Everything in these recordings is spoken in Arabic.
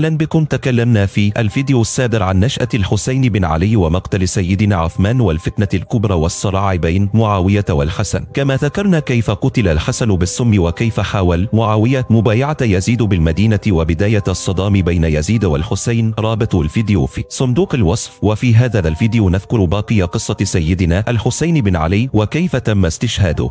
أهلا بكم تكلمنا في الفيديو السابق عن نشأة الحسين بن علي ومقتل سيدنا عثمان والفتنة الكبرى والصراع بين معاوية والحسن كما ذكرنا كيف قتل الحسن بالسم وكيف حاول معاوية مبايعة يزيد بالمدينة وبداية الصدام بين يزيد والحسين رابط الفيديو في صندوق الوصف وفي هذا الفيديو نذكر باقي قصة سيدنا الحسين بن علي وكيف تم استشهاده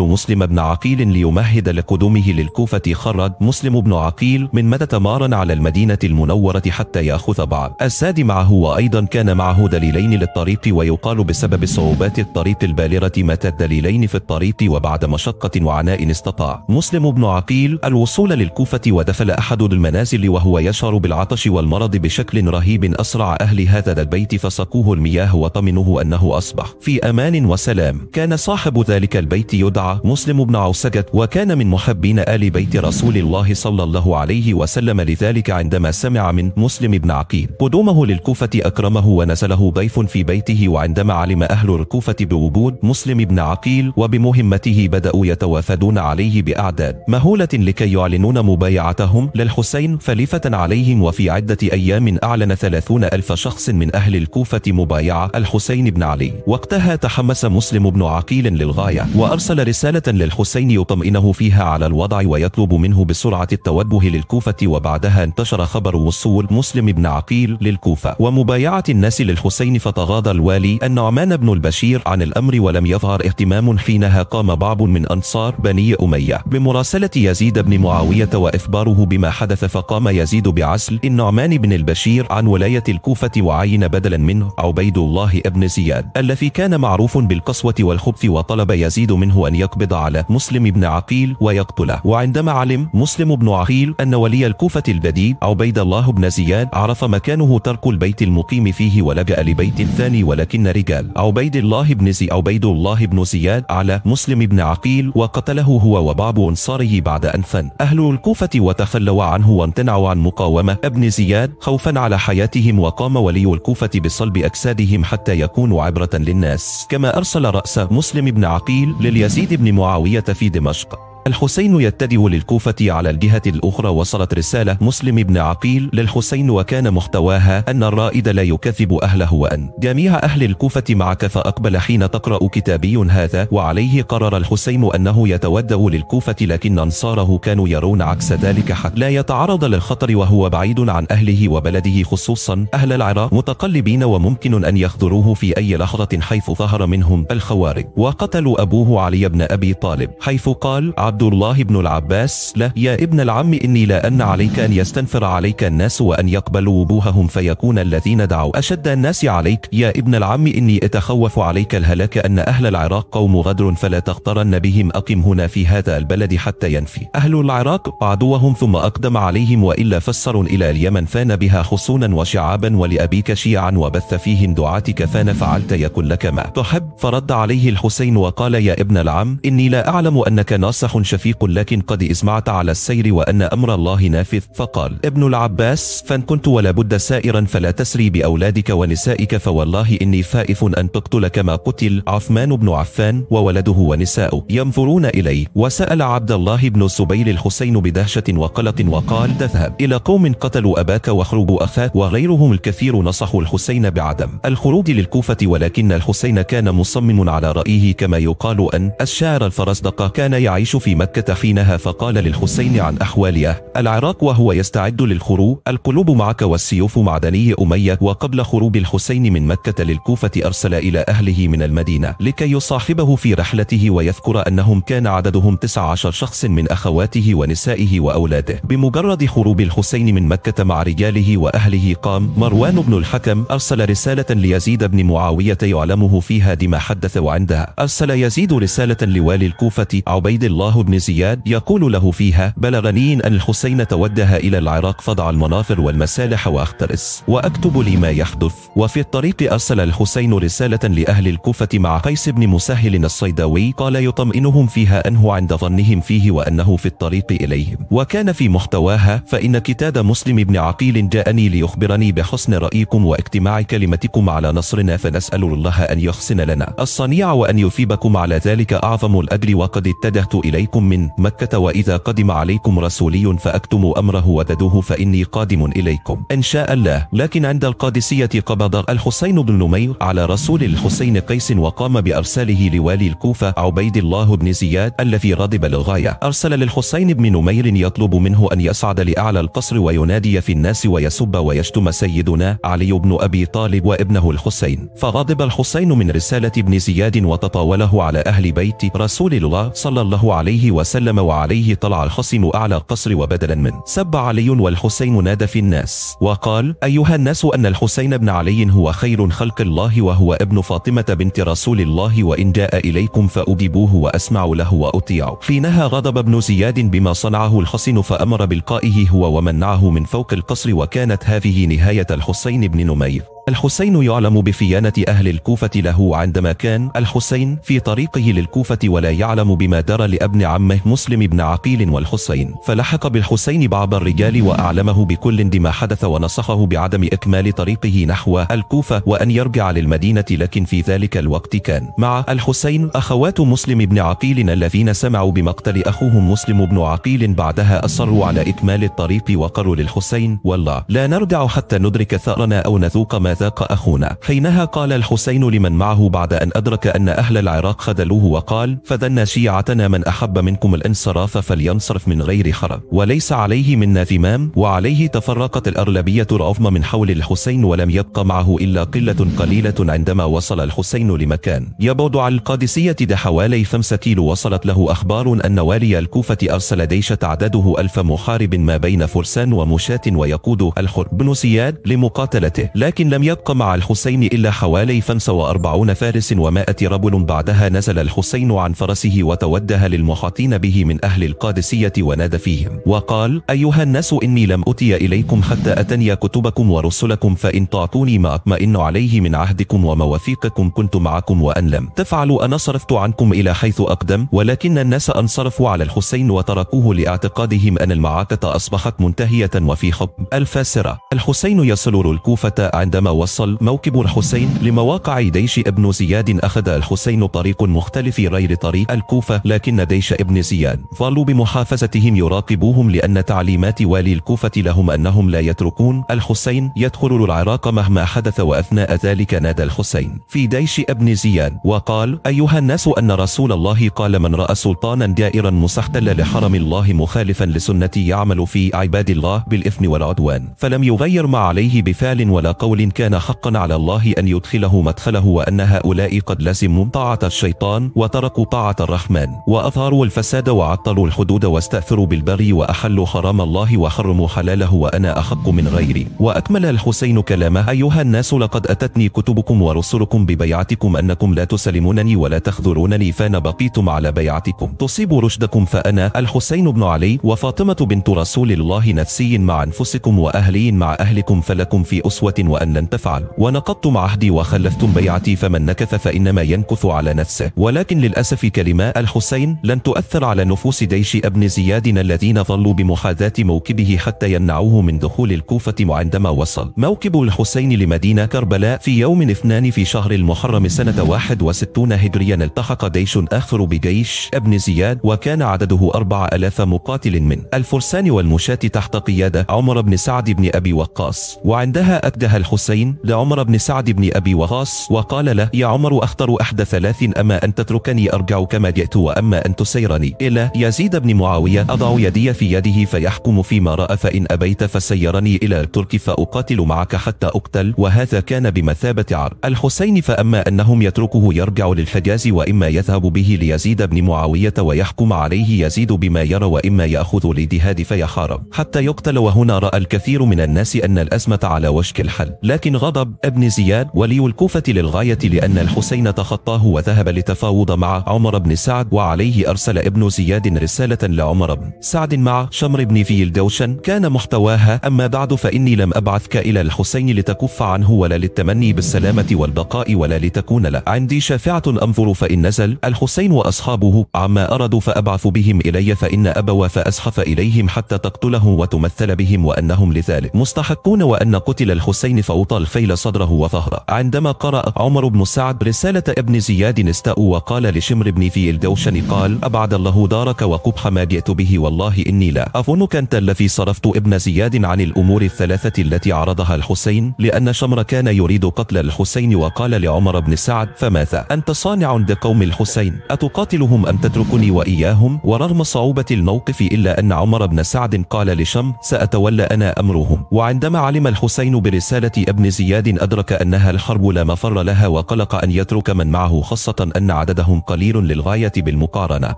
أرسل مسلم بن عقيل ليمهد لقدومه للكوفة خرج مسلم بن عقيل من مدة مارا على المدينة المنورة حتى يأخذ بعض الساد معه وأيضا كان معه دليلين للطريق ويقال بسبب صعوبات الطريق البالرة مات الدليلين في الطريق وبعد مشقة وعناء استطاع مسلم بن عقيل الوصول للكوفة ودفل أحد المنازل وهو يشعر بالعطش والمرض بشكل رهيب أسرع أهل هذا البيت فسقوه المياه وطمنه أنه أصبح في أمان وسلام كان صاحب ذلك البيت يدعى مسلم بن عوسجة وكان من محبين آل بيت رسول الله صلى الله عليه وسلم لذلك عندما سمع من مسلم بن عقيل قدومه للكوفة أكرمه ونزله ضيف في بيته وعندما علم أهل الكوفة بوجود مسلم بن عقيل وبمهمته بدأوا يتوافدون عليه بأعداد مهولة لكي يعلنون مبايعتهم للحسين خليفة عليهم وفي عدة أيام أعلن ثلاثون ألف شخص من أهل الكوفة مبايعة الحسين بن علي وقتها تحمس مسلم بن عقيل للغاية وأرسل رسالة للحسين يطمئنه فيها على الوضع ويطلب منه بسرعة التوجه للكوفة وبعدها انتشر خبر وصول مسلم بن عقيل للكوفة ومبايعة الناس للحسين فتغاضى الوالي النعمان بن البشير عن الأمر ولم يظهر اهتمام حينها قام بعض من أنصار بني أمية بمراسلة يزيد بن معاوية وإخباره بما حدث فقام يزيد بعسل النعمان بن البشير عن ولاية الكوفة وعين بدلا منه عبيد الله بن زياد الذي كان معروف بالقسوة والخبث وطلب يزيد منه أن يقبض على مسلم بن عقيل ويقتله وعندما علم مسلم بن عقيل أن ولي الكوفة البديل عبيد الله بن زياد عرف مكانه ترك البيت المقيم فيه ولجأ لبيت ثاني ولكن رجال عبيد الله بن زي عبيد الله بن زياد على مسلم بن عقيل وقتله هو وبعض أنصاره بعد أن فن أهل الكوفة وتخلوا عنه وامتنعوا عن مقاومة ابن زياد خوفا على حياتهم وقام ولي الكوفة بصلب أجسادهم حتى يكونوا عبرة للناس كما أرسل رأس مسلم بن عقيل لليزيد يزيد بن معاوية في دمشق الحسين يتجه للكوفة على الجهة الأخرى وصلت رسالة مسلم بن عقيل للحسين وكان محتواها أن الرائد لا يكذب أهله وأن جميع أهل الكوفة معك فأقبل حين تقرأ كتابي هذا وعليه قرر الحسين أنه يتودأ للكوفة لكن أنصاره كانوا يرون عكس ذلك حتى لا يتعرض للخطر وهو بعيد عن أهله وبلده خصوصا أهل العراق متقلبين وممكن أن يخذروه في أي لحظة حيث ظهر منهم الخوارج وقتلوا أبوه علي بن أبي طالب حيث قال عبد الله بن العباس له يا ابن العم إني لا أن عليك أن يستنفر عليك الناس وأن يقبلوا وجوههم فيكون الذين دعوا أشد الناس عليك يا ابن العم إني أتخوف عليك الهلاك أن أهل العراق قوم غدر فلا تغترن بهم أقم هنا في هذا البلد حتى ينفي أهل العراق عدوهم ثم أقدم عليهم وإلا فسر إلى اليمن فان بها خصونا وشعابا ولأبيك شيعا وبث فيهم دعاتك فان فعلت يكن لك ما تحب فرد عليه الحسين وقال يا ابن العم إني لا أعلم أنك ناصح شفيق لكن قد إسمعت على السير وأن أمر الله نافذ فقال ابن العباس فان كنت ولا بد سائرا فلا تسري بأولادك ونسائك فوالله إني خائف أن تقتل كما قتل عثمان بن عفان وولده ونساؤه ينظرون الي وسأل عبد الله بن سبيل الحسين بدهشة وقلق وقال تذهب إلى قوم قتلوا أباك وخربوا أخاك وغيرهم الكثير نصحوا الحسين بعدم الخروج للكوفة ولكن الحسين كان مصمم على رأيه كما يقال أن الشاعر الفرزدق كان يعيش في في مكة حينها فقال للحسين عن أحواليه العراق وهو يستعد للخروج القلوب معك والسيوف معدني أمية وقبل خروج الحسين من مكة للكوفة أرسل إلى أهله من المدينة لكي يصاحبه في رحلته ويذكر أنهم كان عددهم 19 شخص من أخواته ونسائه وأولاده بمجرد خروج الحسين من مكة مع رجاله وأهله قام مروان بن الحكم أرسل رسالة ليزيد بن معاوية يعلمه فيها دما حدث وعندها أرسل يزيد رسالة لوالي الكوفة عبيد الله بن زياد يقول له فيها بلغني أن الحسين توجه إلى العراق فضع المنافر والمسالح وأخترس وأكتب لي ما يحدث وفي الطريق أرسل الحسين رسالة لأهل الكوفة مع قيس بن مسهل الصيداوي قال يطمئنهم فيها أنه عند ظنهم فيه وأنه في الطريق إليهم وكان في محتواها فإن كتاب مسلم بن عقيل جاءني ليخبرني بحسن رأيكم واجتماع كلمتكم على نصرنا فنسأل الله أن يحسن لنا الصنيع وأن يثيبكم على ذلك أعظم الأجر وقد اتدهت إليكم عليكم من مكة وإذا قدم عليكم رسولي فأكتموا أمره وددوه فإني قادم إليكم إن شاء الله لكن عند القادسية قبض الحسين بن نمير على رسول الحسين قيس وقام بأرساله لوالي الكوفة عبيد الله بن زياد الذي غضب للغاية أرسل للحسين بن نمير يطلب منه أن يصعد لأعلى القصر وينادي في الناس ويسب ويشتم سيدنا علي بن أبي طالب وابنه الحسين فغضب الحسين من رسالة ابن زياد وتطاوله على أهل بيت رسول الله صلى الله عليه عليه وسلم وعليه طلع الخصم أعلى قصر وبدلا من سب علي والحسين نادى في الناس وقال أيها الناس أن الحسين بن علي هو خير خلق الله وهو ابن فاطمة بنت رسول الله وإن جاء إليكم فأجيبوه وأسمعوا له وأطيعوا حينها غضب ابن زياد بما صنعه الحسن فأمر بلقائه هو ومنعه من فوق القصر وكانت هذه نهاية الحسين بن نمير الحسين يعلم بخيانة أهل الكوفة له عندما كان الحسين في طريقه للكوفة ولا يعلم بما درى لابن عمه مسلم بن عقيل والحسين فلحق بالحسين بعض الرجال وأعلمه بكل بما حدث ونصحه بعدم إكمال طريقه نحو الكوفة وأن يرجع للمدينة لكن في ذلك الوقت كان مع الحسين أخوات مسلم بن عقيل الذين سمعوا بمقتل أخوهم مسلم بن عقيل بعدها أصروا على إكمال الطريق وقروا للحسين والله لا نرجع حتى ندرك ثأرنا أو نذوق ما ذاق أخونا حينها قال الحسين لمن معه بعد أن أدرك أن أهل العراق خذلوه وقال فذن شيعتنا من أحب منكم الانصراف فلينصرف من غير حرب وليس عليه منا ذمام وعليه تفرقت الأرلبية العظمى من حول الحسين ولم يبقى معه إلا قلة قليلة عندما وصل الحسين لمكان يبعد عن القادسية ده حوالي خمسة كيلو وصلت له أخبار أن والي الكوفة أرسل ديشة عدده ألف محارب ما بين فرسان ومشاة ويقود الحرب بن سياد لمقاتلته لكن لم لم يبق مع الحسين إلا حوالي 45 فارس ومائة رجل بعدها نزل الحسين عن فرسه وتوجه للمحاطين به من أهل القادسية ونادى فيهم وقال أيها الناس إني لم أتي إليكم حتى أتني كتبكم ورسلكم فإن تعطوني ما أطمئن عليه من عهدكم ومواثيقكم كنت معكم وأن لم تفعلوا أنا صرفت عنكم إلى حيث أقدم ولكن الناس أنصرفوا على الحسين وتركوه لاعتقادهم أن المعركة أصبحت منتهية وفي حب الفاسرة الحسين يصل الكوفة عندما وصل موكب الحسين لمواقع ديش ابن زياد أخذ الحسين طريق مختلف غير طريق الكوفة لكن ديش ابن زياد ظلوا بمحافظتهم يراقبوهم لأن تعليمات والي الكوفة لهم أنهم لا يتركون الحسين يدخل العراق مهما حدث وأثناء ذلك نادى الحسين في ديش ابن زياد وقال أيها الناس أن رسول الله قال من رأى سلطانا دائرا مستحتل لحرم الله مخالفا لسنتي يعمل في عباد الله بالإثم والعدوان فلم يغير ما عليه بفعل ولا قول كان كان حقا على الله أن يدخله مدخله وأن هؤلاء قد لزموا طاعة الشيطان وتركوا طاعة الرحمن وأثاروا الفساد وعطلوا الحدود واستأثروا بالبغي وأحلوا حرام الله وحرموا حلاله وأنا أحق من غيري وأكمل الحسين كلامه أيها الناس لقد أتتني كتبكم ورسلكم ببيعتكم أنكم لا تسلمونني ولا تخذلونني فأنا بقيتم على بيعتكم تصيب رشدكم فأنا الحسين بن علي وفاطمة بنت رسول الله نفسي مع أنفسكم وأهلي مع أهلكم فلكم في أسوة وأن لن تفعل ونقضت عهدي وخلفتم بيعتي فمن نكث فإنما ينكث على نفسه ولكن للأسف كلماء الحسين لن تؤثر على نفوس جيش ابن زياد الذين ظلوا بمحاذاة موكبه حتى يمنعوه من دخول الكوفة عندما وصل موكب الحسين لمدينة كربلاء في يوم اثنان في شهر المحرم سنة 61 هجريا التحق جيش آخر بجيش ابن زياد وكان عدده 4000 مقاتل من الفرسان والمشاة تحت قيادة عمر بن سعد بن أبي وقاص وعندها أكده الحسين الحسين لعمر بن سعد بن أبي وقاص وقال له يا عمر أخطر أحد ثلاث أما أن تتركني أرجع كما جئت وأما أن تسيرني إلى يزيد بن معاوية أضع يدي في يده فيحكم فيما رأى فإن أبيت فسيرني إلى الترك فأقاتل معك حتى أقتل وهذا كان بمثابة عر الحسين فأما أنهم يتركه يرجع للحجاز وإما يذهب به ليزيد بن معاوية ويحكم عليه يزيد بما يرى وإما يأخذ لجهاد فيحارب حتى يقتل وهنا رأى الكثير من الناس أن الأزمة على وشك الحل لكن لكن غضب ابن زياد ولي الكوفة للغاية لأن الحسين تخطاه وذهب لتفاوض مع عمر بن سعد وعليه أرسل ابن زياد رسالة لعمر بن سعد مع شمر بن فيل دوشن كان محتواها أما بعد فإني لم أبعثك إلى الحسين لتكف عنه ولا للتمني بالسلامة والبقاء ولا لتكون له عندي شافعة أنظر فإن نزل الحسين وأصحابه عما أردوا فأبعث بهم إلي فإن أبوا فأسخف إليهم حتى تقتله وتمثل بهم وأنهم لذلك مستحقون وأن قتل الحسين فأطلق الفيل صدره وظهره عندما قرأ عمر بن سعد رسالة ابن زياد استاء وقال لشمر بن في الدوشن قال أبعد الله دارك وقبح ما جئت به والله إني لا أظنك أنت الذي صرفت ابن زياد عن الأمور الثلاثة التي عرضها الحسين لأن شمر كان يريد قتل الحسين وقال لعمر بن سعد فماذا أنت صانع بقوم الحسين أتقاتلهم أم تتركني وإياهم ورغم صعوبة الموقف إلا أن عمر بن سعد قال لشم سأتولى أنا أمرهم وعندما علم الحسين برسالة ابن ابن زياد أدرك أنها الحرب لا مفر لها وقلق أن يترك من معه خاصة أن عددهم قليل للغاية بالمقارنة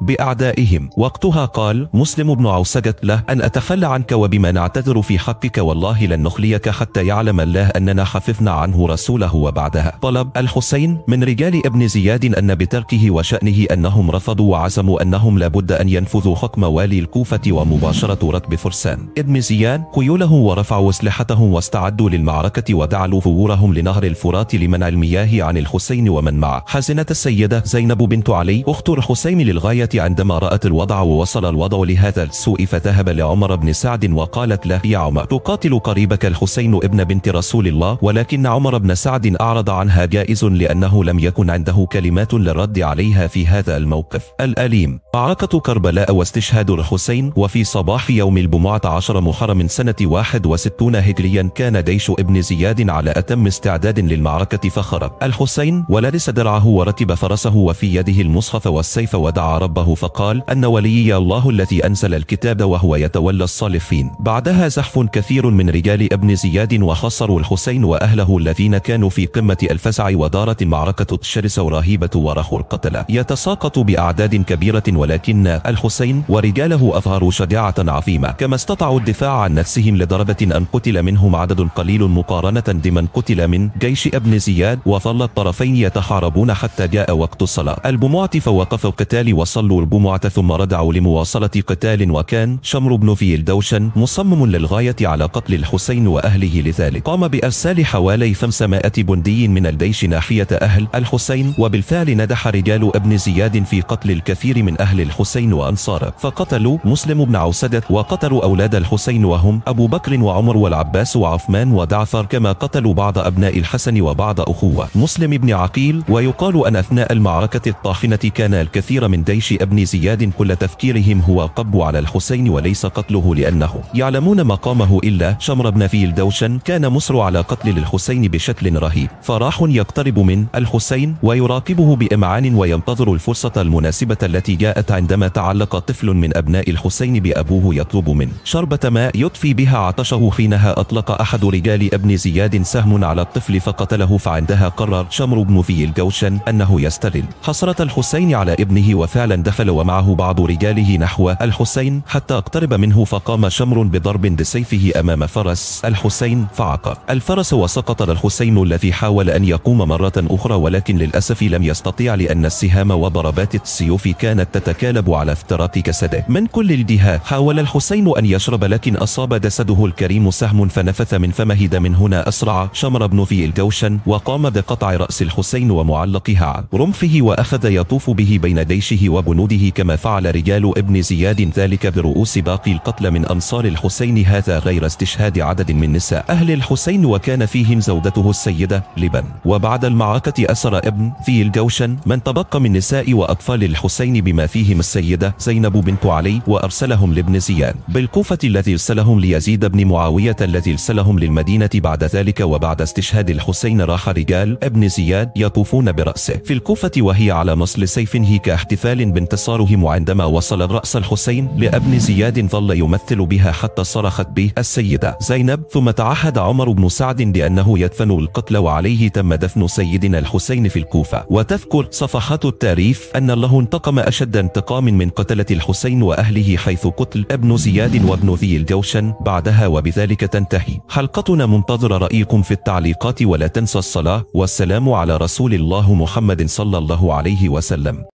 بأعدائهم وقتها قال مسلم بن عوسجة له أن أتخلى عنك وبما نعتذر في حقك والله لن نخليك حتى يعلم الله أننا حفظنا عنه رسوله وبعدها طلب الحسين من رجال ابن زياد أن بتركه وشأنه أنهم رفضوا وعزموا أنهم لابد أن ينفذوا حكم والي الكوفة ومباشرة رتب فرسان ابن زياد خيوله ورفعوا أسلحتهم واستعدوا للمعركة ودخلوا دعلوا ظهورهم لنهر الفرات لمنع المياه عن الحسين ومن معه حزنت السيدة زينب بنت علي أخت الحسين للغاية عندما رأت الوضع ووصل الوضع لهذا السوء فذهب لعمر بن سعد وقالت له يا عمر تقاتل قريبك الحسين ابن بنت رسول الله ولكن عمر بن سعد أعرض عنها جائز لأنه لم يكن عنده كلمات للرد عليها في هذا الموقف الأليم معركة كربلاء واستشهاد الحسين وفي صباح يوم البمعة 10 محرم سنة 61 هجريا كان جيش ابن زياد على أتم استعداد للمعركة فخرب الحسين ولبس درعه ورتب فرسه وفي يده المصحف والسيف ودعا ربه فقال أن وليي الله الذي أنزل الكتاب وهو يتولى الصالحين بعدها زحف كثير من رجال ابن زياد وحصروا الحسين وأهله الذين كانوا في قمة الفزع ودارت المعركة تشرس ورهيبة ورخو القتلة يتساقط بأعداد كبيرة ولكن الحسين ورجاله أظهروا شجاعة عظيمة كما استطاعوا الدفاع عن نفسهم لدرجة أن قتل منهم عدد قليل مقارنة من قتل من جيش ابن زياد وظل الطرفين يتحاربون حتى جاء وقت الصلاة البمعة فوقف القتال وصلوا البمعة ثم ردعوا لمواصلة قتال وكان شمر بن في الدوشن مصمم للغاية على قتل الحسين وأهله لذلك قام بأرسال حوالي 500 بندي من الجيش ناحية أهل الحسين وبالفعل ندح رجال ابن زياد في قتل الكثير من أهل الحسين وأنصاره فقتلوا مسلم بن عوسدة وقتلوا أولاد الحسين وهم أبو بكر وعمر والعباس وعثمان ودعفر كما قتلوا بعض أبناء الحسن وبعض أخوة مسلم بن عقيل ويقال أن أثناء المعركة الطاحنة كان الكثير من جيش ابن زياد كل تفكيرهم هو قب على الحسين وليس قتله لأنه يعلمون مقامه إلا شمر بن فيل دوشن كان مصر على قتل للحسين بشكل رهيب فراح يقترب من الحسين ويراقبه بإمعان وينتظر الفرصة المناسبة التي جاءت عندما تعلق طفل من أبناء الحسين بأبوه يطلب منه شربة ماء يطفي بها عطشه حينها أطلق أحد رجال ابن زياد أحد سهم على الطفل فقتله فعندها قرر شمر بن في الجوشن أنه يستدل حصرة الحسين على ابنه وفعلا دخل ومعه بعض رجاله نحو الحسين حتى اقترب منه فقام شمر بضرب بسيفه أمام فرس الحسين فعقر الفرس وسقط الحسين الذي حاول أن يقوم مرة أخرى ولكن للأسف لم يستطيع لأن السهام وضربات السيوف كانت تتكالب على افتراق جسده من كل الدهاء حاول الحسين أن يشرب لكن أصاب جسده الكريم سهم فنفث من فمه دم هنا أصاب أسرع شمر بن ذي الجوشن وقام بقطع رأس الحسين ومعلقها رمفه وأخذ يطوف به بين جيشه وبنوده كما فعل رجال ابن زياد ذلك برؤوس باقي القتلى من أنصار الحسين هذا غير استشهاد عدد من نساء أهل الحسين وكان فيهم زوجته السيدة لبن وبعد المعركة أسر ابن ذي الجوشن من تبقى من نساء وأطفال الحسين بما فيهم السيدة زينب بنت علي وأرسلهم لابن زياد بالكوفة الذي ارسلهم ليزيد بن معاوية الذي ارسلهم للمدينة بعد ذلك ذلك وبعد استشهاد الحسين راح رجال ابن زياد يطوفون برأسه في الكوفة وهي على مصل سيفه كاحتفال بانتصارهم وعندما وصل الرأس الحسين لابن زياد ظل يمثل بها حتى صرخت به السيدة زينب ثم تعهد عمر بن سعد لأنه يدفن القتل وعليه تم دفن سيدنا الحسين في الكوفة وتذكر صفحات التاريخ أن الله انتقم أشد انتقام من قتلة الحسين وأهله حيث قتل ابن زياد وابن ذي الجوشن بعدها وبذلك تنتهي حلقتنا منتظرة رأي رأيكم في التعليقات ولا تنسى الصلاة والسلام على رسول الله محمد صلى الله عليه وسلم